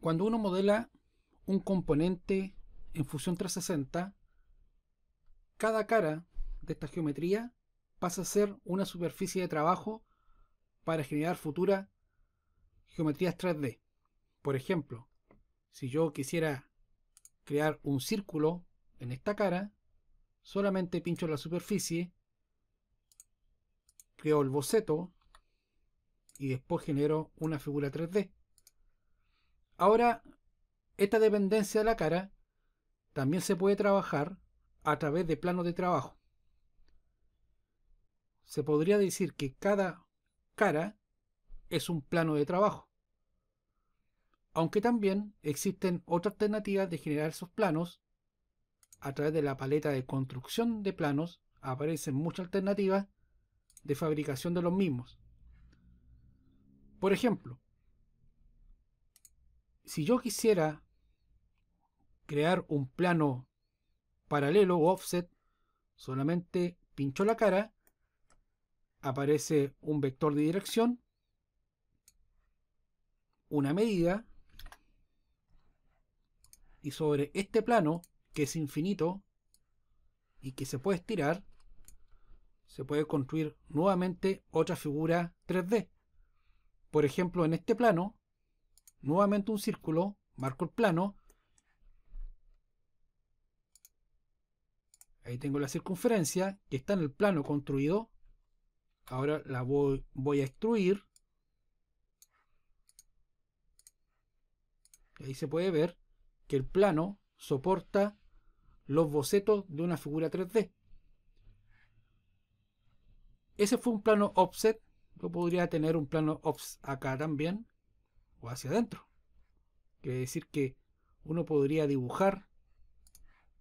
Cuando uno modela un componente en Fusión 360, cada cara de esta geometría pasa a ser una superficie de trabajo para generar futuras geometrías 3D. Por ejemplo, si yo quisiera crear un círculo en esta cara, solamente pincho la superficie, creo el boceto y después genero una figura 3D. Ahora, esta dependencia de la cara también se puede trabajar a través de planos de trabajo. Se podría decir que cada cara es un plano de trabajo. Aunque también existen otras alternativas de generar esos planos. A través de la paleta de construcción de planos aparecen muchas alternativas de fabricación de los mismos. Por ejemplo, si yo quisiera crear un plano paralelo o offset, solamente pincho la cara, aparece un vector de dirección, una medida, y sobre este plano, que es infinito, y que se puede estirar, se puede construir nuevamente otra figura 3D. Por ejemplo, en este plano nuevamente un círculo, marco el plano, ahí tengo la circunferencia que está en el plano construido, ahora la voy, a extruir, ahí se puede ver que el plano soporta los bocetos de una figura 3D. Ese fue un plano offset. Yo podría tener un plano offset acá también o hacia adentro. Quiere decir que uno podría dibujar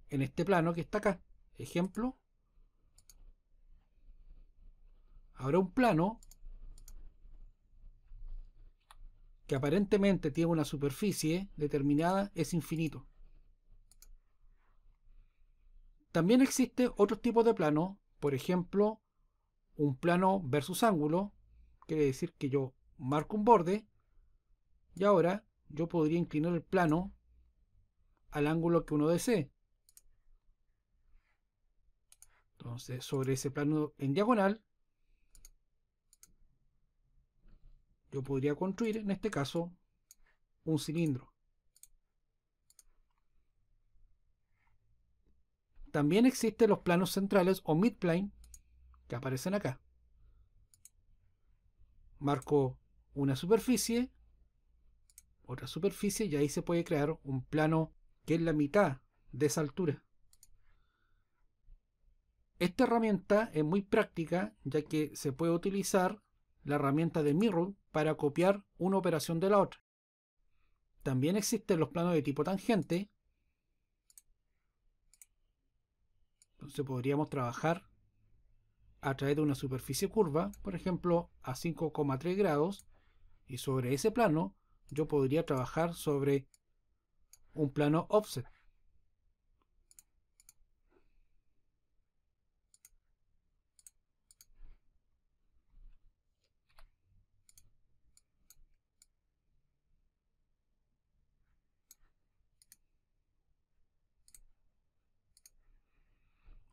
en este plano que está acá. Ejemplo. Habrá un plano que aparentemente tiene una superficie determinada, es infinito. También existe otro tipo de plano, por ejemplo, un plano versus ángulo, quiere decir que yo marco un borde y ahora yo podría inclinar el plano al ángulo que uno desee. Entonces, sobre ese plano en diagonal, yo podría construir, en este caso, un cilindro. También existen los planos centrales o midplane que aparecen acá. Marco una superficie otra superficie y ahí se puede crear un plano que es la mitad de esa altura. Esta herramienta es muy práctica ya que se puede utilizar la herramienta de Mirror para copiar una operación de la otra. También existen los planos de tipo tangente. Entonces podríamos trabajar a través de una superficie curva, por ejemplo a 5,3 grados, y sobre ese plano yo podría trabajar sobre un plano offset.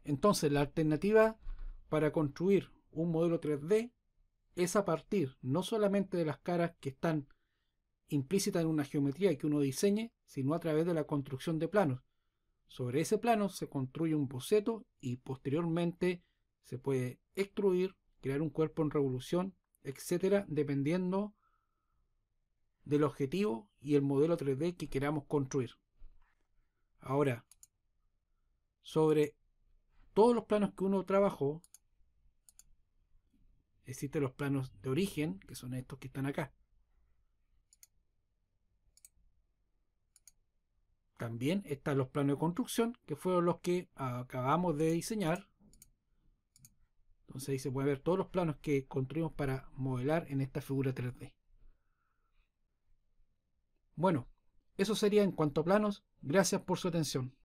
Entonces la alternativa para construir un modelo 3D es a partir no solamente de las caras que están implícita en una geometría que uno diseñe, sino a través de la construcción de planos. Sobre ese plano se construye un boceto y posteriormente se puede extruir, crear un cuerpo en revolución, etcétera, dependiendo del objetivo y el modelo 3D que queramos construir. Ahora, sobre todos los planos que uno trabajó, existen los planos de origen, que son estos que están acá. También están los planos de construcción, que fueron los que acabamos de diseñar. Entonces ahí se puede ver todos los planos que construimos para modelar en esta figura 3D. Bueno, eso sería en cuanto a planos. Gracias por su atención.